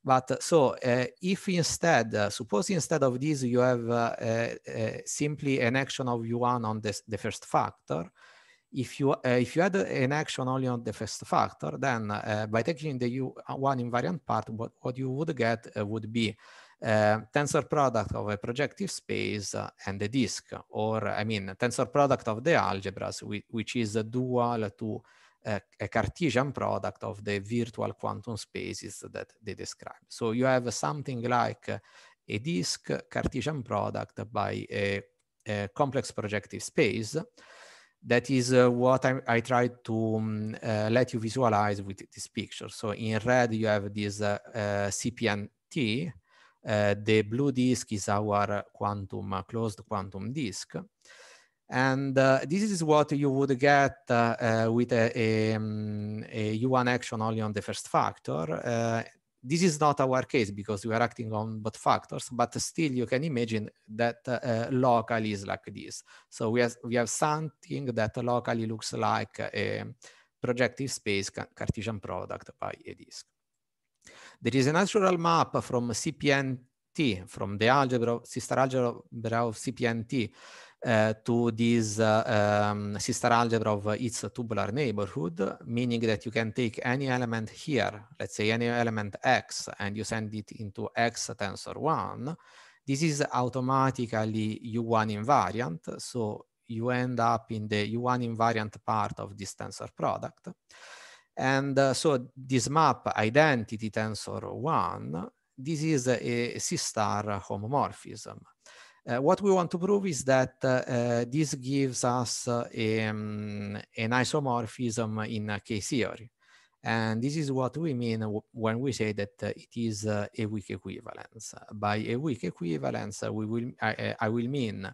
But so eh, if instead, suppose instead of this, you have simply an action of U1 on this, the first factor, if you uh, if you had an action only on the first factor, then uh, by taking the U uh, one invariant part, what, what you would get uh, would be tensor product of a projective space and the disk, or I mean tensor product of the algebras, which, which is dual to a Cartesian product of the virtual quantum spaces that they describe. So you have something like a disk Cartesian product by a, a complex projective space that is uh, what I, I tried to um, uh, let you visualize with this picture. So in red, you have this uh, uh CPNT. Uh, the blue disk is our quantum, uh, closed quantum disk. And this is what you would get with a um, U a, U1 action only on the first factor this is not our case because we are acting on both factors, but still you can imagine that uh, locally is like this. So we have, we have something that locally looks like a projective space Cartesian product by a disk. There is a natural map from CPNT, from the algebra, sister algebra of CPNT, uh, to this uh, um, sister algebra of its tubular neighborhood, meaning that you can take any element here, let's say any element x, and you send it into x tensor 1. This is automatically U1 invariant, so you end up in the U1 invariant part of this tensor product. And uh, so this map identity tensor 1, this is a C-star homomorphism. Uh, what we want to prove is that uh, uh this gives us a, uh, um, an isomorphism in k theory. And this is what we mean when we say that uh, it is a weak equivalence. By a weak equivalence, we will, I, I will mean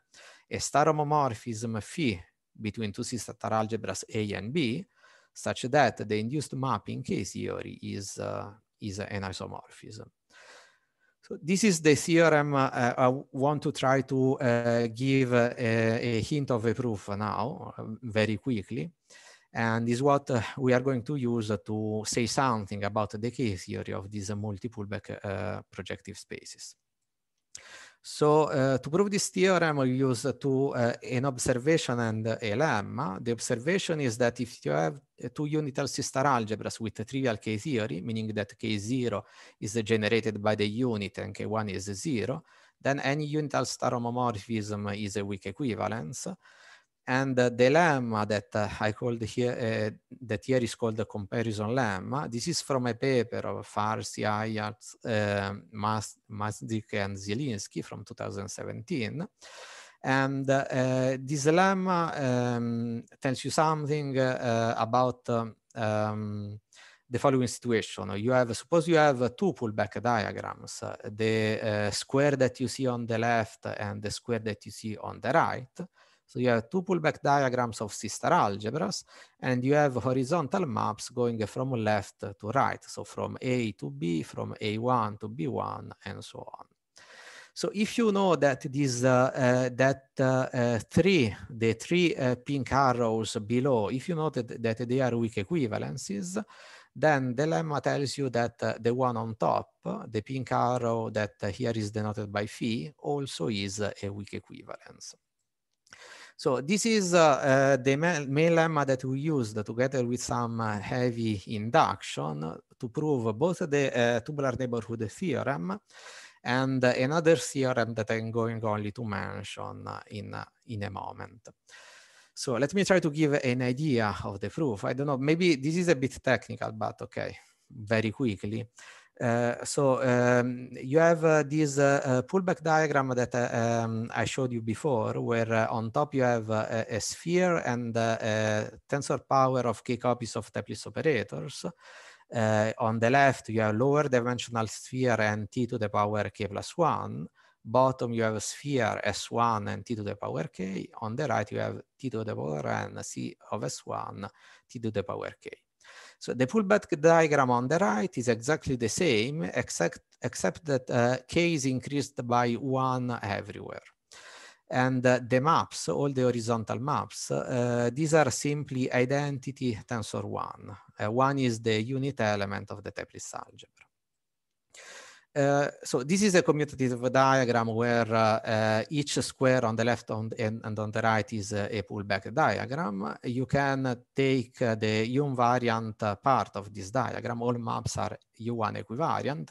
a star homomorphism phi between two sister algebras A and B, such that the induced mapping k theory is, uh, is an isomorphism. So this is the theorem uh, I want to try to uh, give a, uh, a, hint of a proof now uh, very quickly. And is what uh, we are going to use to say something about the K theory of these multiple back projective spaces. So uh, eh, to prove this theorem, we use eh, two, uh, eh, an observation and a lemma. The observation is that if you have two unital sister algebras with a trivial K theory, meaning that K0 is generated by the unit and K1 is zero, then any unital star homomorphism is a weak equivalence. And the dilemma that uh, I called here, uh, that here is called the comparison lemma. Uh, this is from a paper of Farsi, Ayats, uh, Masdik, and Zielinski from 2017. And uh, this lemma um, tells you something uh, about um, um, the following situation. You have, suppose you have two pullback diagrams, the uh, square that you see on the left and the square that you see on the right. So you have two pullback diagrams of sister algebras, and you have horizontal maps going from left to right. So from A to B, from A1 to B1, and so on. So if you know that these uh, uh, that uh, uh three the three uh, pink arrows below, if you know that, that they are weak equivalences, then the lemma tells you that uh, the one on top, the pink arrow that here is denoted by phi, also is a weak equivalence. So this is uh, uh, the main lemma that we used together with some uh, heavy induction to prove both the tubular neighborhood theorem and another theorem that I'm going only to mention in, in a moment. So let me try to give an idea of the proof. I don't know, maybe this is a bit technical, but okay, very quickly. Uh, so um, you have uh, this uh, uh pullback diagram that uh, um, I showed you before, where on top you have a sphere and tensor power of k copies of Teplis operators. on the left, you have lower dimensional sphere and t to the power k plus 1. Bottom, you have a sphere s1 and t to the power k. On the right, you have t to the power n, c of s1, t to the power k. So the pullback diagram on the right is exactly the same, except, except that uh, K is increased by one everywhere. And uh, the maps, all the horizontal maps, uh, these are simply identity tensor one. Uh, one is the unit element of the Teplis algebra. Uh, so this is a commutative diagram where uh, uh, each square on the left on the, and, and, on the right is a pullback diagram. You can take uh, the unvariant uh, part of this diagram. All maps are U1 equivariant.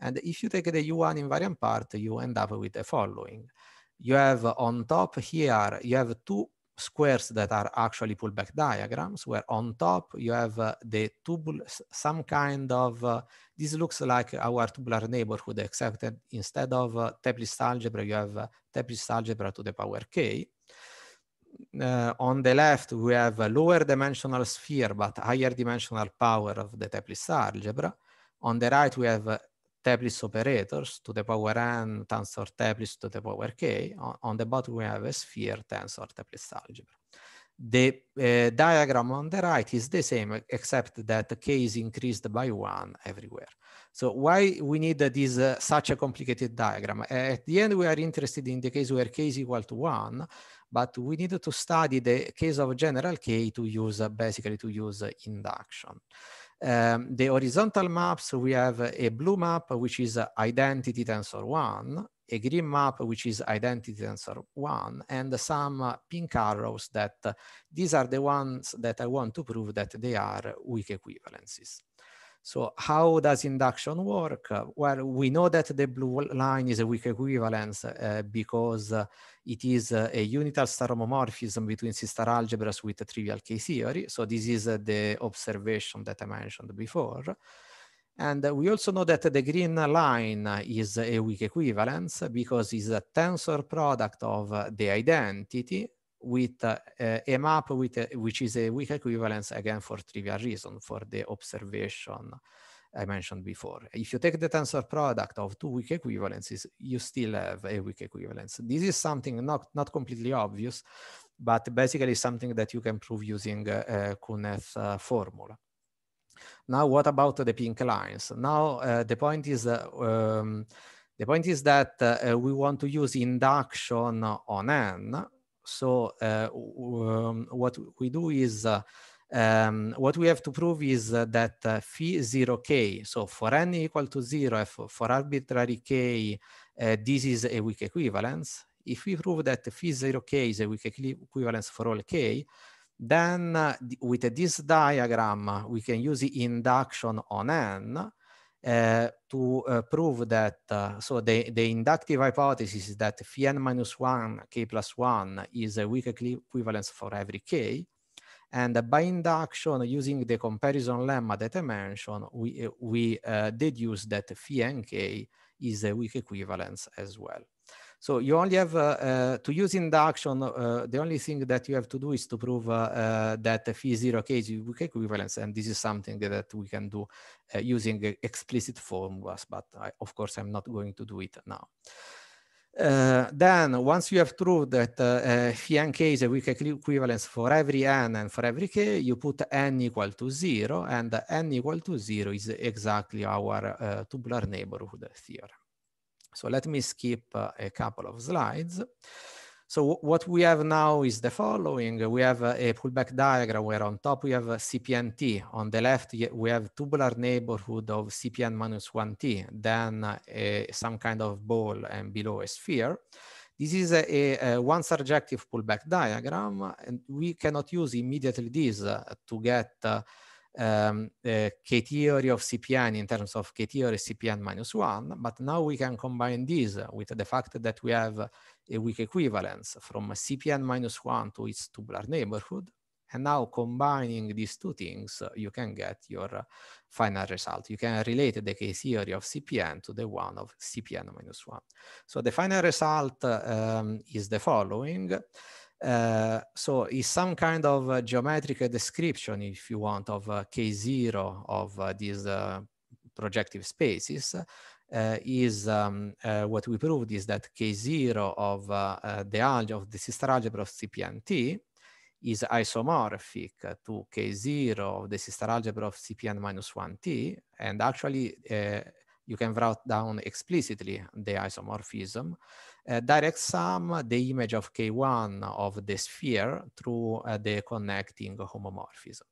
And if you take the U1 invariant part, you end up with the following. You have on top here, you have two squares that are actually pullback diagrams, where on top you have uh, the tubular, some kind of uh, this looks like our tubular neighborhood, except that instead of uh, Teplis algebra, you have uh, Teplis algebra to the power k. Uh, on the left, we have a lower dimensional sphere, but higher dimensional power of the Teplis algebra. On the right, we have uh, tablis operators to the power n tensor tables to the power k. On, on the bottom, we have a sphere tensor tables algebra. The uh, diagram on the right is the same, except that the k is increased by one everywhere. So why we need this uh, such a complicated diagram? At the end, we are interested in the case where k is equal to one, but we need to study the case of general k to use, uh, basically to use induction um, the horizontal maps we have a blue map, which is identity tensor one, a green map, which is identity tensor one, and some pink arrows that uh, these are the ones that I want to prove that they are weak equivalences. So how does induction work? Well, we know that the blue line is a weak equivalence uh, because uh, it is uh, a unital star homomorphism between sister algebras with a trivial K-theory. So this is uh, the observation that I mentioned before. And uh, we also know that the green line is a weak equivalence because it's a tensor product of uh, the identity with uh, a map with a, which is a weak equivalence again for trivial reason for the observation I mentioned before. If you take the tensor product of two weak equivalences, you still have a weak equivalence. This is something not, not completely obvious, but basically something that you can prove using a eh, Kuhneth uh, formula. Now, what about the pink lines? Now, uh, the point is uh, um, the point is that we want to use induction on n so uh, um, what we do is uh, um, what we have to prove is uh, that uh, phi 0k, so for n equal to 0, if for arbitrary k, uh, this is a weak equivalence. If we prove that phi 0k is a weak equivalence for all k, then uh, with this diagram, we can use the induction on n Eh, to eh, prove that, eh, so the, the inductive hypothesis is that phi minus 1, k plus 1 is a weak equivalence for every k. And by induction, using the comparison lemma that I mentioned, we, we deduce that phi nk is a weak equivalence as well. So you only have uh, to use induction. Uh, the only thing that you have to do is to prove uh, that the phi zero case is weak equivalence, and this is something that we can do using explicit formulas. But I, of course, I'm not going to do it now. Uh, then once you have proved that uh, phi uh, n k is a weak equivalence for every n and for every k, you put n equal to zero and n equal to zero is exactly our uh, tubular neighborhood theorem. So let me skip a couple of slides. So what we have now is the following. We have a pullback diagram where on top we have a CPNT. On the left, we have tubular neighborhood of CPN minus 1T, then a, some kind of ball and below a sphere. This is a, a one surjective pullback diagram, and we cannot use immediately this to get uh, um, uh, k theory of CPN in terms of k theory CPN minus one, but now we can combine this with the fact that we have a weak equivalence from CPN minus one to its tubular neighborhood. And now combining these two things, you can get your final result. You can relate the k theory of CPN to the one of CPN minus one. So the final result um, is the following. Uh, so is some kind of uh, geometric description, if you want, of uh, K0 of uh, these uh, projective spaces uh, is um, what we proved is that K0 of the algebra of the sister algebra of CPNT is isomorphic to K0 of the sister algebra of CPN minus 1T. And actually, you can write down explicitly the isomorphism. Eh, direct sum the image of K1 of the sphere through eh, the connecting homomorphism.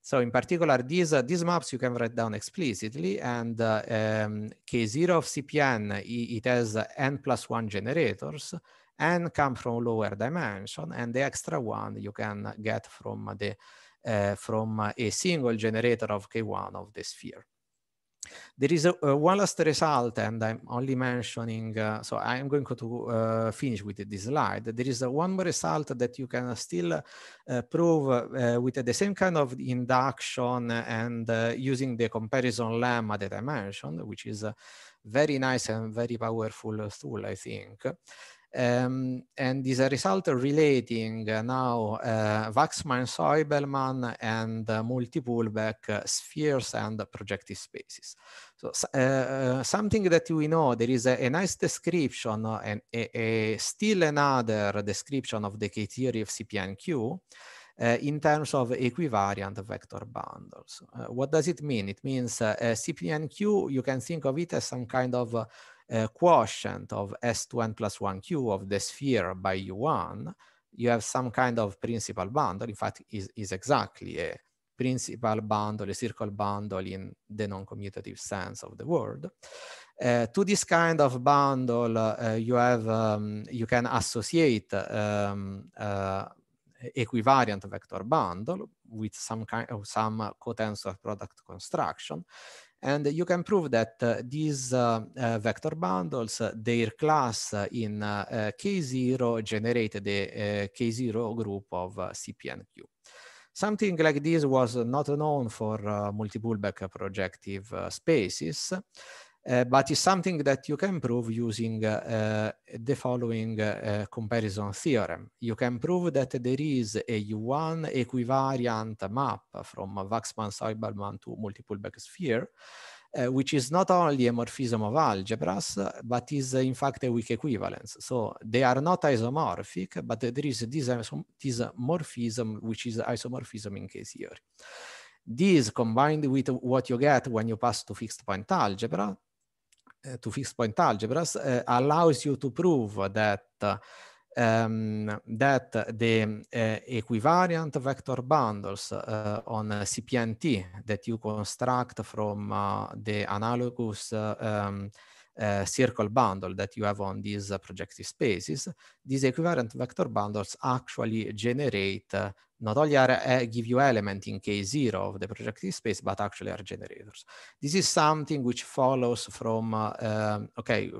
So in particular, these, uh, these maps you can write down explicitly and uh, um, K0 of CPN, it has N plus one generators and come from lower dimension and the extra one you can get from the uh, from a single generator of K1 of the sphere. There is a, a one last result, and I'm only mentioning, uh, so I'm going to uh, finish with this slide. There is a one more result that you can still uh, prove uh, with the same kind of induction and uh, using the comparison lemma that I mentioned, which is a very nice and very powerful tool, I think. Um, and is a result relating uh, now uh, Waxman Soibelman and uh, multi-pullback uh, spheres and projective spaces. So uh, uh, something that we know, there is a, a nice description uh, and a, a, still another description of the K-theory of CPNQ in terms of equivariant vector bundles. what does it mean? It means CPNQ, you can think of it as some kind of quotient of S2n plus 1q of the sphere by U1, you have some kind of principal bundle. In fact, is, is exactly a principal bundle, a circle bundle in the non-commutative sense of the word. Uh, to this kind of bundle, uh, you have um, you can associate um, uh, equivariant vector bundle with some kind of some cotensor product construction, and you can prove that uh, these uh, uh, vector bundles, their class in K0 generated a k 0 generated K 0 group of CPNQ. Something like this was not known for multiple back projective spaces. Eh, but it's something that you can prove using uh, uh, the following eh, comparison theorem. You can prove that there is a U1 equivariant map from Waxman-Seiberman to multiple back sphere, which is not only a morphism of algebras, but is in fact a weak equivalence. So they are not isomorphic, but there is this, this morphism, which is isomorphism in case theory. This combined with what you get when you pass to fixed point algebra Eh, to fixed point algebras uh, eh, allows you to prove ehm, that uh, eh, um that the uh, equivariant vector bundles uh, on cpnt that you construct from uh, the analogous uh, um circle bundle that you have on these uh, projective spaces, these equivalent vector bundles actually generate uh, not only are uh, give you element in K0 of the projective space, but actually are generators. This is something which follows from, uh, um, okay,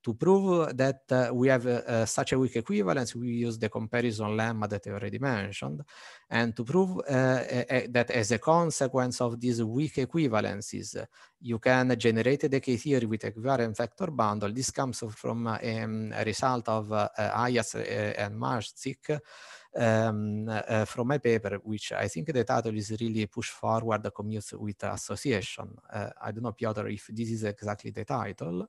to prove that uh, we have uh, uh, such a weak equivalence, we use the comparison lemma that I already mentioned. And to prove uh, a, that as a consequence of these weak equivalences, uh, you can generate the k theory with a covariant vector bundle. This comes from um, a result of uh, Ayas and Marzik. Um, uh, from my paper, which I think the title is really push forward the commutes with association. Uh, I don't know, Piotr, if this is exactly the title.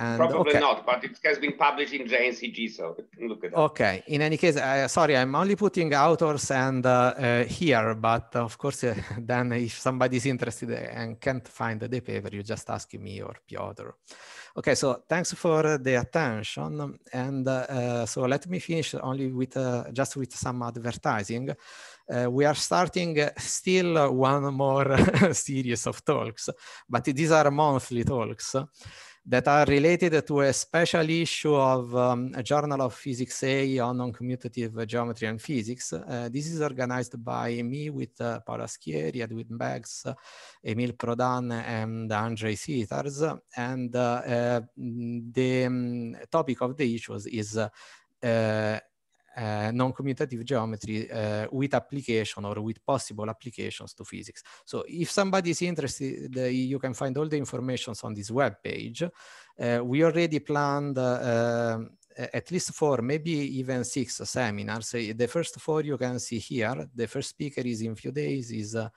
And, Probably okay. not, but it has been published in JNCG, so look at that. Okay. In any case, uh, sorry, I'm only putting authors and uh, uh, here, but of course, uh, (laughs) then if somebody's interested and can't find the paper, you just ask me or Piotr. Okay, so thanks for the attention. And uh, uh, so let me finish only with just with some advertising. Uh, we are starting still one more (laughs) series of talks, but these are monthly talks that are related to a special issue of um, a Journal of Physics A on non-commutative geometry and physics. Uh, this is organized by me with uh, Paola Schieri, Edwin Beggs, uh, Emil Prodan, and Andrei Sitars. And uh, uh, the um, topic of the issues is uh, uh, eh, non-commutative geometry uh, with application or with possible applications to physics. So if somebody is interested, eh, you can find all the informations on this web page. we already planned at least four, maybe even six seminars. The first four you can see here. The first speaker is in few days is uh,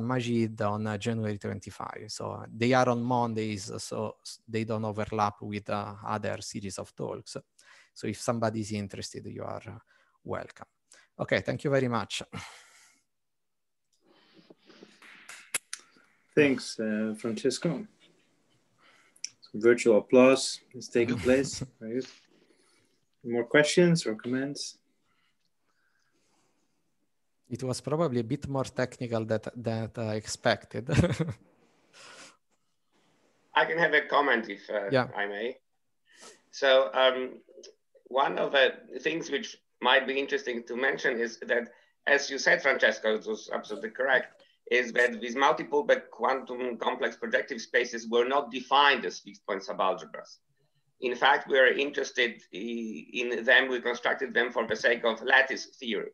Majid on uh, January 25. So they are on Mondays, so they don't overlap with uh, other series of talks. So if somebody is interested, you are welcome. Okay, thank you very much. Thanks, uh, Francesco. Some virtual applause is taking (laughs) place. right? More questions or comments? It was probably a bit more technical than that I expected. (laughs) I can have a comment if uh, yeah. I may. So um, one of the things which might be interesting to mention is that, as you said, Francesco, it was absolutely correct, is that these multiple but quantum complex projective spaces were not defined as fixed point subalgebras. In fact, we are interested in them, we constructed them for the sake of lattice theory.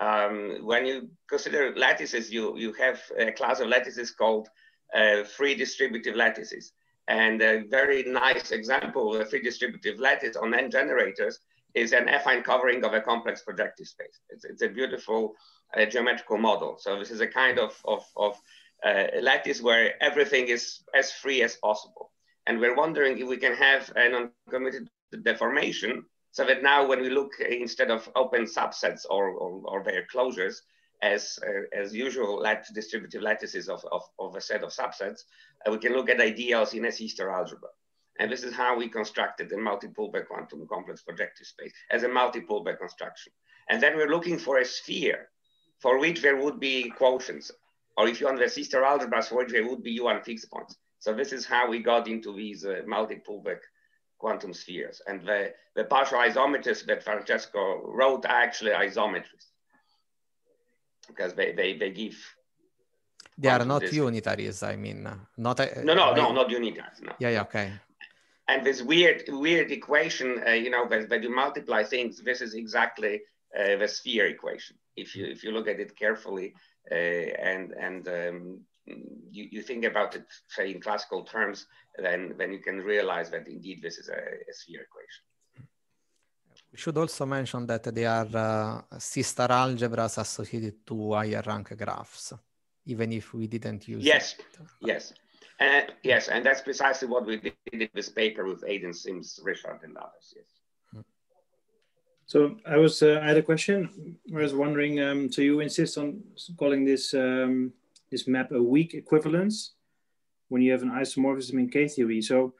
Um, when you consider lattices, you, you have a class of lattices called uh, free distributive lattices. And a very nice example of free distributive lattice on n generators is an affine covering of a complex projective space. It's, it's a beautiful uh, geometrical model. So this is a kind of, of, of uh, lattice where everything is as free as possible. And we're wondering if we can have an uncommitted deformation so that now when we look instead of open subsets or, or, or their closures, as, uh, as usual lat distributive lattices of, of, of, a set of subsets, uh, we can look at ideals in a sister algebra. And this is how we constructed the multi-pullback quantum complex projective space as a multi-pullback construction. And then we're looking for a sphere for which there would be quotients, or if you want the sister algebras for which there would be U1 fixed points. So this is how we got into these uh, multiple quantum spheres. And the, the partial isometries that Francesco wrote are actually isometries because they they, they give they are not this. unitaries i mean uh, not uh, no no I, no not unitaries no. yeah yeah okay and this weird weird equation uh, you know that, that you multiply things this is exactly uh, the sphere equation if you if you look at it carefully uh, and and um, you, you think about it say in classical terms then then you can realize that indeed this is a, a sphere equation we should also mention that they are uh, sister algebras associated to higher rank graphs, even if we didn't use Yes, it. yes. Uh, yes, and that's precisely what we did in this paper with Aidan Sims, Richard, and others. Yes. Hmm. So I was uh, I had a question. I was wondering. Um, so you insist on calling this um, this map a weak equivalence when you have an isomorphism in K theory. So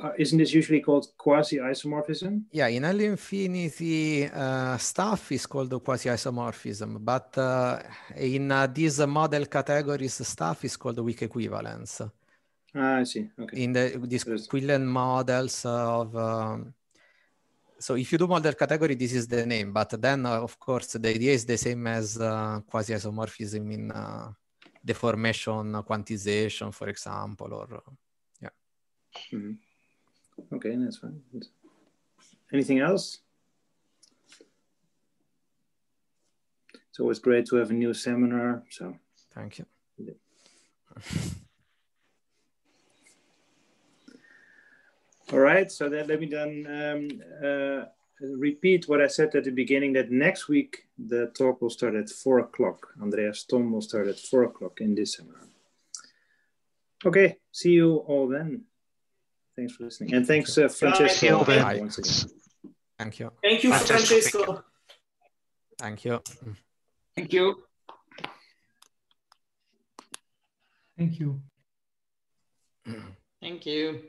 uh, isn't this usually called quasi-isomorphism? Yeah, in all infinity uh, stuff is called quasi-isomorphism, but uh, in uh, these model categories stuff is called weak equivalence. Ah, I see. Okay. In the, these Quillen models of um, so if you do model category, this is the name, but then uh, of course the idea is the same as uh, quasi-isomorphism in deformation quantization, for example, or. Mm-hmm. Okay, that's fine. Anything else? It's always great to have a new seminar. So thank you. (laughs) All right, so that, let me then um, uh, repeat what I said at the beginning that next week the talk will start at four o'clock. Andreas Tom will start at four o'clock in this seminar. Okay, see you all then. Thanks for listening. And thanks, uh, Francesco. Thank you. Thank you. Thank you, Francesco. Thank you. Thank you. Thank you. Thank you.